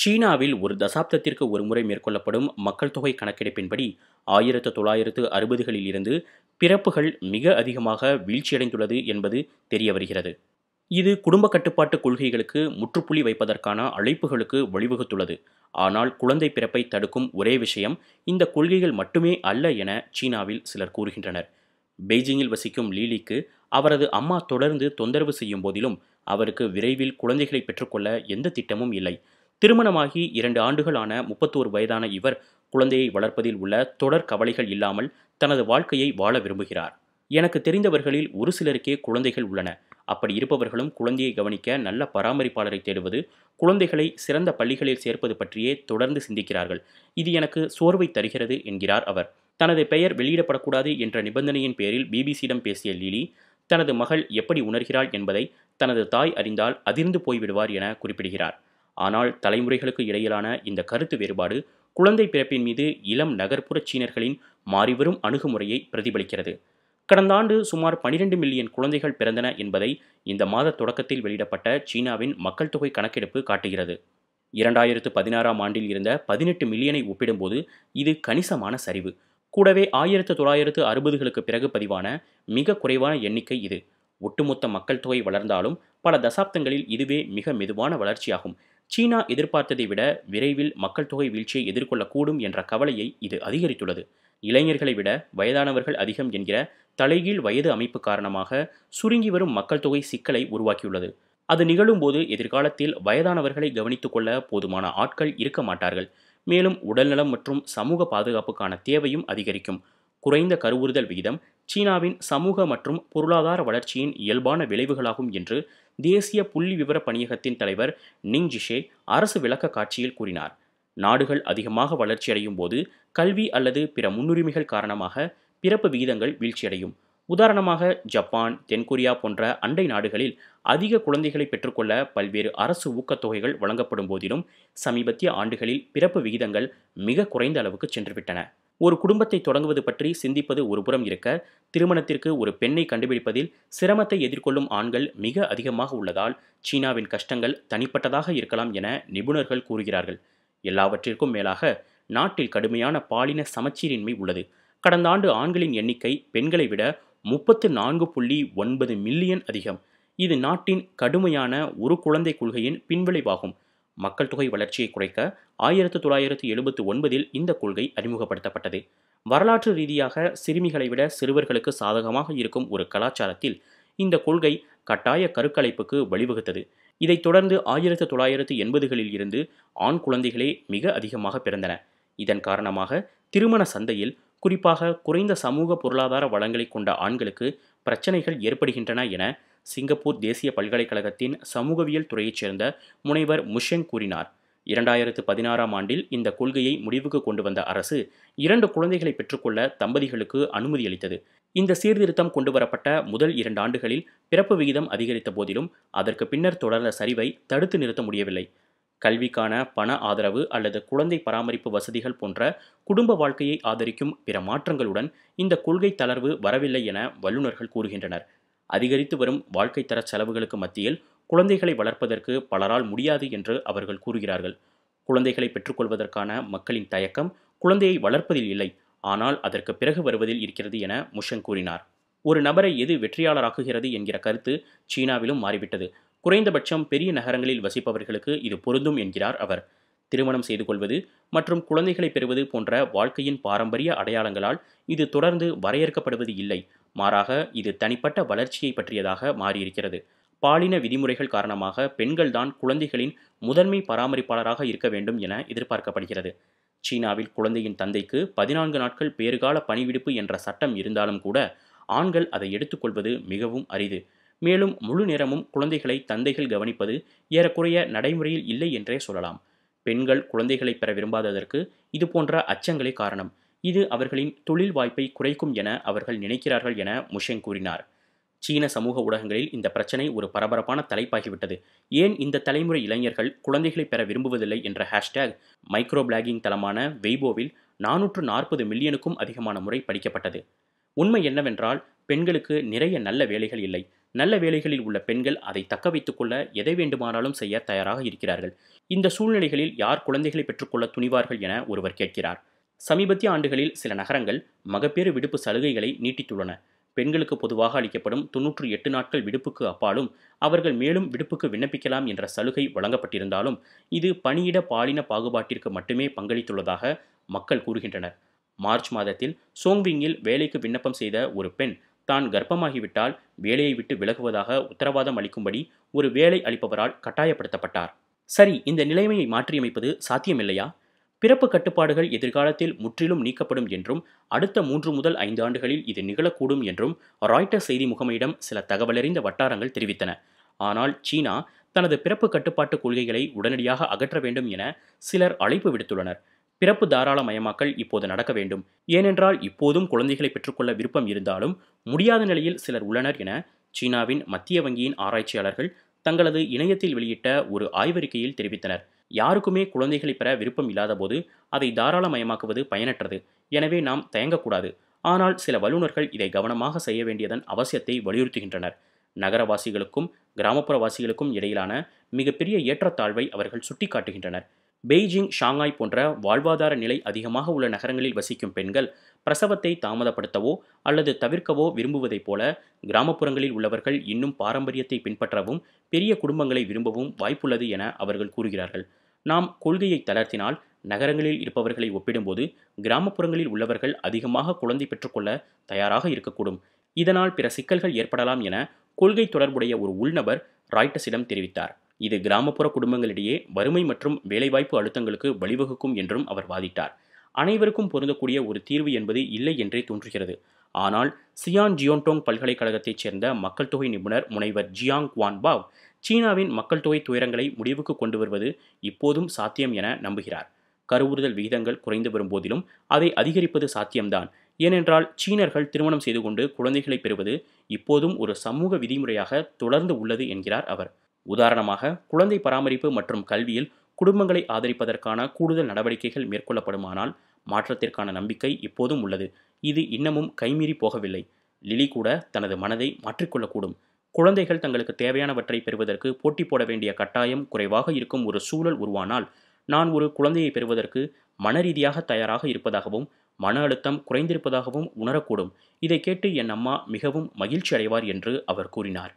சீனாவில் ஒரு தசாப்தத்திற்கு ஒருமுறை மேற்கொள்ளப்படும் மக்கள் தொகை கணக்கெடுப்பின்படி ஆயிரத்து தொள்ளாயிரத்து அறுபதுகளில் இருந்து பிறப்புகள் மிக அதிகமாக வீழ்ச்சியடைந்துள்ளது என்பது தெரிய வருகிறது இது குடும்ப கட்டுப்பாட்டு கொள்கைகளுக்கு முற்றுப்புள்ளி வைப்பதற்கான அழைப்புகளுக்கு வழிவகுத்துள்ளது ஆனால் குழந்தை பிறப்பை தடுக்கும் ஒரே விஷயம் இந்த கொள்கைகள் மட்டுமே அல்ல என சீனாவில் சிலர் கூறுகின்றனர் பெய்ஜிங்கில் வசிக்கும் லீலிக்கு அவரது அம்மா தொடர்ந்து தொந்தரவு செய்யும் போதிலும் அவருக்கு விரைவில் குழந்தைகளை பெற்றுக்கொள்ள எந்த திட்டமும் இல்லை திருமணமாகி இரண்டு ஆண்டுகளான முப்பத்தோரு வயதான இவர் குழந்தையை வளர்ப்பதில் உள்ள தொடர் கவலைகள் இல்லாமல் தனது வாழ்க்கையை வாழ விரும்புகிறார் எனக்கு தெரிந்தவர்களில் ஒரு சிலருக்கே குழந்தைகள் உள்ளன அப்படி இருப்பவர்களும் குழந்தையை கவனிக்க நல்ல பராமரிப்பாளரை தேடுவது குழந்தைகளை சிறந்த பள்ளிகளில் சேர்ப்பது பற்றியே தொடர்ந்து சிந்திக்கிறார்கள் இது எனக்கு சோர்வை தருகிறது என்கிறார் அவர் தனது பெயர் வெளியிடப்படக்கூடாது என்ற நிபந்தனையின் பேரில் பிபிசியிடம் பேசிய லீலி தனது மகள் எப்படி உணர்கிறாள் என்பதை தனது தாய் அறிந்தால் அதிர்ந்து போய்விடுவார் என குறிப்பிடுகிறார் ஆனால் தலைமுறைகளுக்கு இடையிலான இந்த கருத்து வேறுபாடு குழந்தை பிறப்பின் மீது இளம் நகர்ப்புற சீனர்களின் மாறிவரும் அணுகுமுறையை பிரதிபலிக்கிறது கடந்த ஆண்டு சுமார் பனிரெண்டு மில்லியன் குழந்தைகள் பிறந்தன என்பதை இந்த மாத தொடக்கத்தில் வெளியிடப்பட்ட சீனாவின் மக்கள் தொகை கணக்கெடுப்பு காட்டுகிறது இரண்டாயிரத்து பதினாறாம் ஆண்டில் இருந்த பதினெட்டு மில்லியனை ஒப்பிடும்போது இது கணிசமான சரிவு கூடவே ஆயிரத்து தொள்ளாயிரத்து அறுபதுகளுக்கு பிறகு பதிவான மிக குறைவான எண்ணிக்கை இது ஒட்டுமொத்த மக்கள் தொகை வளர்ந்தாலும் பல தசாப்தங்களில் இதுவே மிக மெதுவான வளர்ச்சியாகும் சீனா எதிர்பார்த்ததை விட விரைவில் மக்கள் தொகை வீழ்ச்சியை எதிர்கொள்ளக்கூடும் என்ற கவலையை இது அதிகரித்துள்ளது இளைஞர்களை விட வயதானவர்கள் அதிகம் என்கிற தலைகீழ் வயது அமைப்பு காரணமாக சுருங்கி வரும் மக்கள் தொகை சிக்கலை உருவாக்கியுள்ளது அது நிகழும்போது எதிர்காலத்தில் வயதானவர்களை கவனித்துக் கொள்ள போதுமான ஆட்கள் இருக்க மாட்டார்கள் மேலும் உடல்நலம் மற்றும் சமூக பாதுகாப்புக்கான தேவையும் அதிகரிக்கும் குறைந்த கருவுறுதல் விகிதம் சீனாவின் சமூக மற்றும் பொருளாதார வளர்ச்சியின் இயல்பான விளைவுகளாகும் என்று தேசிய புள்ளி விவர பணியகத்தின் தலைவர் நிங் ஜிஷே அரசு விளக்க காட்சியில் கூறினார் நாடுகள் அதிகமாக வளர்ச்சியடையும் போது கல்வி அல்லது பிற முன்னுரிமைகள் காரணமாக பிறப்பு விகிதங்கள் வீழ்ச்சியடையும் உதாரணமாக ஜப்பான் தென்கொரியா போன்ற அண்டை நாடுகளில் அதிக குழந்தைகளை பெற்றுக்கொள்ள பல்வேறு அரசு ஊக்கத்தொகைகள் வழங்கப்படும் போதிலும் சமீபத்திய ஆண்டுகளில் பிறப்பு விகிதங்கள் மிக குறைந்த அளவுக்கு சென்றுவிட்டன ஒரு குடும்பத்தை தொடங்குவது பற்றி சிந்திப்பது ஒருபுறம் இருக்க திருமணத்திற்கு ஒரு பெண்ணை கண்டுபிடிப்பதில் சிரமத்தை எதிர்கொள்ளும் ஆண்கள் மிக அதிகமாக உள்ளதால் சீனாவின் கஷ்டங்கள் தனிப்பட்டதாக இருக்கலாம் என நிபுணர்கள் கூறுகிறார்கள் எல்லாவற்றிற்கும் மேலாக நாட்டில் கடுமையான பாலின சமச்சீரின்மை உள்ளது கடந்த ஆண்டு ஆண்களின் எண்ணிக்கை பெண்களை விட முப்பத்து நான்கு புள்ளி ஒன்பது மில்லியன் அதிகம் இது நாட்டின் கடுமையான ஒரு குழந்தை கொள்கையின் பின்விளைவாகும் மக்கள் தொகை வளர்ச்சியை குறைக்க ஆயிரத்து தொள்ளாயிரத்து எழுபத்து ஒன்பதில் இந்த கொள்கை அறிமுகப்படுத்தப்பட்டது வரலாற்று ரீதியாக சிறுமிகளை விட சிறுவர்களுக்கு சாதகமாக இருக்கும் ஒரு கலாச்சாரத்தில் இந்த கொள்கை கட்டாய கருக்கலைப்புக்கு வழிவகுத்தது இதைத் தொடர்ந்து ஆயிரத்து தொள்ளாயிரத்து எண்பதுகளில் இருந்து ஆண் குழந்தைகளே மிக அதிகமாக பிறந்தன இதன் காரணமாக திருமண சந்தையில் குறிப்பாக குறைந்த சமூக பொருளாதார வளங்களை கொண்ட ஆண்களுக்கு பிரச்சனைகள் ஏற்படுகின்றன என சிங்கப்பூர் தேசிய பல்கலைக்கழகத்தின் சமூகவியல் துறையைச் சேர்ந்த முனைவர் முஷெங் கூறினார் இரண்டாயிரத்து பதினாறாம் ஆண்டில் இந்த கொள்கையை முடிவுக்கு கொண்டு வந்த அரசு இரண்டு குழந்தைகளை பெற்றுக்கொள்ள தம்பதிகளுக்கு அனுமதி அளித்தது இந்த சீர்திருத்தம் கொண்டுவரப்பட்ட முதல் இரண்டு ஆண்டுகளில் பிறப்பு விகிதம் அதிகரித்த போதிலும் அதற்கு பின்னர் தொடர்ந்த சரிவை தடுத்து நிறுத்த முடியவில்லை கல்விக்கான பண ஆதரவு அல்லது குழந்தை பராமரிப்பு வசதிகள் போன்ற குடும்ப வாழ்க்கையை ஆதரிக்கும் பிற மாற்றங்களுடன் இந்த கொள்கை தளர்வு வரவில்லை என வல்லுநர்கள் கூறுகின்றனர் அதிகரித்து வரும் வாழ்க்கை தர செலவுகளுக்கு மத்தியில் குழந்தைகளை வளர்ப்பதற்கு பலரால் முடியாது என்று அவர்கள் கூறுகிறார்கள் குழந்தைகளை பெற்றுக்கொள்வதற்கான மக்களின் தயக்கம் குழந்தையை வளர்ப்பதில் இல்லை ஆனால் அதற்கு பிறகு வருவதில் இருக்கிறது என முஷங் கூறினார் ஒரு நபரை எது வெற்றியாளராக்குகிறது என்கிற கருத்து சீனாவிலும் மாறிவிட்டது குறைந்தபட்சம் பெரிய நகரங்களில் வசிப்பவர்களுக்கு இது பொருந்தும் என்கிறார் அவர் திருமணம் செய்து கொள்வது மற்றும் குழந்தைகளை பெறுவது போன்ற வாழ்க்கையின் பாரம்பரிய அடையாளங்களால் இது தொடர்ந்து வரையறுக்கப்படுவது இல்லை மாறாக இது தனிப்பட்ட வளர்ச்சியை பற்றியதாக மாறியிருக்கிறது பாலின விதிமுறைகள் காரணமாக பெண்கள்தான் குழந்தைகளின் முதன்மை பராமரிப்பாளராக இருக்க வேண்டும் என எதிர்பார்க்கப்படுகிறது சீனாவில் குழந்தையின் தந்தைக்கு பதினான்கு நாட்கள் பேறுகால பணிவிடுப்பு என்ற சட்டம் இருந்தாலும் கூட ஆண்கள் அதை எடுத்துக்கொள்வது மிகவும் அரிது மேலும் முழு நேரமும் குழந்தைகளை தந்தைகள் கவனிப்பது ஏறக்குறைய நடைமுறையில் இல்லை என்றே சொல்லலாம் பெண்கள் குழந்தைகளை பெற விரும்பாததற்கு இதுபோன்ற அச்சங்களே காரணம் இது அவர்களின் தொழில் வாய்ப்பை குறைக்கும் என அவர்கள் நினைக்கிறார்கள் என முஷேங் கூறினார் சீன சமூக ஊடகங்களில் இந்த பிரச்சனை ஒரு பரபரப்பான தலைப்பாகிவிட்டது ஏன் இந்த தலைமுறை இளைஞர்கள் குழந்தைகளை பெற விரும்புவதில்லை என்ற ஹேஷ்டேக் மைக்ரோ பிளாகிங் தளமான வெய்போவில் நானூற்று நாற்பது மில்லியனுக்கும் அதிகமான முறை படிக்கப்பட்டது உண்மை என்னவென்றால் பெண்களுக்கு நிறைய நல்ல வேலைகள் இல்லை நல்ல வேலைகளில் உள்ள பெண்கள் அதை தக்க வைத்துக்கொள்ள எதை வேண்டுமானாலும் செய்ய தயாராக இருக்கிறார்கள் இந்த சூழ்நிலைகளில் யார் குழந்தைகளை பெற்றுக்கொள்ள துணிவார்கள் என ஒருவர் கேட்கிறார் சமீபத்திய ஆண்டுகளில் சில நகரங்கள் மகப்பேறு விடுப்பு சலுகைகளை நீட்டித்துள்ளன பெண்களுக்கு பொதுவாக அளிக்கப்படும் தொன்னூற்று எட்டு நாட்கள் விடுப்புக்கு அப்பாலும் அவர்கள் மேலும் விடுப்புக்கு விண்ணப்பிக்கலாம் என்ற சலுகை வழங்கப்பட்டிருந்தாலும் இது பணியிட பாலின பாகுபாட்டிற்கு மட்டுமே பங்களித்துள்ளதாக மக்கள் கூறுகின்றனர் மார்ச் மாதத்தில் சோங்விங்கில் வேலைக்கு விண்ணப்பம் செய்த ஒரு பெண் தான் கர்ப்பமாகிவிட்டால் வேலையை விட்டு விலகுவதாக உத்தரவாதம் அளிக்கும்படி ஒரு வேலை அளிப்பவரால் கட்டாயப்படுத்தப்பட்டார் சரி இந்த நிலைமையை மாற்றியமைப்பது சாத்தியமில்லையா பிறப்பு கட்டுப்பாடுகள் எதிர்காலத்தில் முற்றிலும் நீக்கப்படும் என்றும் அடுத்த மூன்று முதல் ஐந்து ஆண்டுகளில் இது நிகழக்கூடும் என்றும் ராய்டர் செய்தி முகமையிடம் சில தகவலறிந்த வட்டாரங்கள் தெரிவித்தன ஆனால் சீனா தனது பிறப்பு கட்டுப்பாட்டு கொள்கைகளை உடனடியாக அகற்ற வேண்டும் என சிலர் அழைப்பு விடுத்துள்ளனர் பிறப்பு தாராளமயமாக்கல் இப்போது நடக்க வேண்டும் ஏனென்றால் இப்போதும் குழந்தைகளை பெற்றுக்கொள்ள விருப்பம் இருந்தாலும் முடியாத நிலையில் சிலர் உள்ளனர் என சீனாவின் மத்திய வங்கியின் ஆராய்ச்சியாளர்கள் தங்களது இணையத்தில் வெளியிட்ட ஒரு ஆய்வறிக்கையில் தெரிவித்தனர் யாருக்குமே குழந்தைகளை பெற விருப்பம் இல்லாதபோது அதை தாராளமயமாக்குவது பயனற்றது எனவே நாம் தயங்கக்கூடாது ஆனால் சில வல்லுநர்கள் இதை கவனமாக செய்ய வேண்டியதன் அவசியத்தை வலியுறுத்துகின்றனர் நகரவாசிகளுக்கும் கிராமப்புறவாசிகளுக்கும் இடையிலான மிகப்பெரிய ஏற்றத்தாழ்வை அவர்கள் சுட்டிக்காட்டுகின்றனர் பெய்ஜிங் ஷாங்காய் போன்ற வாழ்வாதார நிலை அதிகமாக உள்ள நகரங்களில் வசிக்கும் பெண்கள் பிரசவத்தை தாமதப்படுத்தவோ அல்லது தவிர்க்கவோ விரும்புவதைப் போல கிராமப்புறங்களில் உள்ளவர்கள் இன்னும் பாரம்பரியத்தை பின்பற்றவும் பெரிய குடும்பங்களை விரும்பவும் வாய்ப்புள்ளது என அவர்கள் கூறுகிறார்கள் நாம் கொள்கையை தளர்த்தினால் நகரங்களில் இருப்பவர்களை ஒப்பிடும்போது கிராமப்புறங்களில் உள்ளவர்கள் அதிகமாக குழந்தை பெற்றுக்கொள்ள தயாராக இருக்கக்கூடும் இதனால் பிற சிக்கல்கள் ஏற்படலாம் என கொள்கை தொடர்புடைய ஒரு உள்நபர் ராய்ட்டஸிடம் தெரிவித்தார் இது கிராமப்புற குடும்பங்களிடையே வறுமை மற்றும் வேலைவாய்ப்பு அழுத்தங்களுக்கு வழிவகுக்கும் என்றும் அவர் வாதிட்டார் அனைவருக்கும் பொருந்தக்கூடிய ஒரு தீர்வு என்பது இல்லை என்றே தோன்றுகிறது ஆனால் சியான் ஜியோன்டோங் பல்கலைக்கழகத்தைச் சேர்ந்த மக்கள் தொகை நிபுணர் முனைவர் ஜியாங் குவான் பாவ் சீனாவின் மக்கள் தொகை துயரங்களை முடிவுக்கு கொண்டு வருவது இப்போதும் சாத்தியம் என நம்புகிறார் கருவுறுதல் விகிதங்கள் குறைந்து வரும் போதிலும் அதை அதிகரிப்பது சாத்தியம்தான் ஏனென்றால் சீனர்கள் திருமணம் செய்து கொண்டு குழந்தைகளை பெறுவது இப்போதும் ஒரு சமூக விதிமுறையாக தொடர்ந்து உள்ளது என்கிறார் அவர் உதாரணமாக குழந்தை பராமரிப்பு மற்றும் கல்வியில் குடும்பங்களை ஆதரிப்பதற்கான கூடுதல் நடவடிக்கைகள் மேற்கொள்ளப்படுமானால் மாற்றத்திற்கான நம்பிக்கை இப்போதும் உள்ளது இது இன்னமும் கைமீறி போகவில்லை லிலி கூட தனது மனதை மாற்றிக்கொள்ளக்கூடும் குழந்தைகள் தங்களுக்கு தேவையானவற்றை பெறுவதற்கு போட்டி போட வேண்டிய கட்டாயம் குறைவாக இருக்கும் ஒரு சூழல் உருவானால் நான் ஒரு குழந்தையை பெறுவதற்கு மன ரீதியாக தயாராக இருப்பதாகவும் மன அழுத்தம் குறைந்திருப்பதாகவும் உணரக்கூடும் இதை கேட்டு என் அம்மா மிகவும் மகிழ்ச்சி அடைவார் என்று அவர் கூறினார்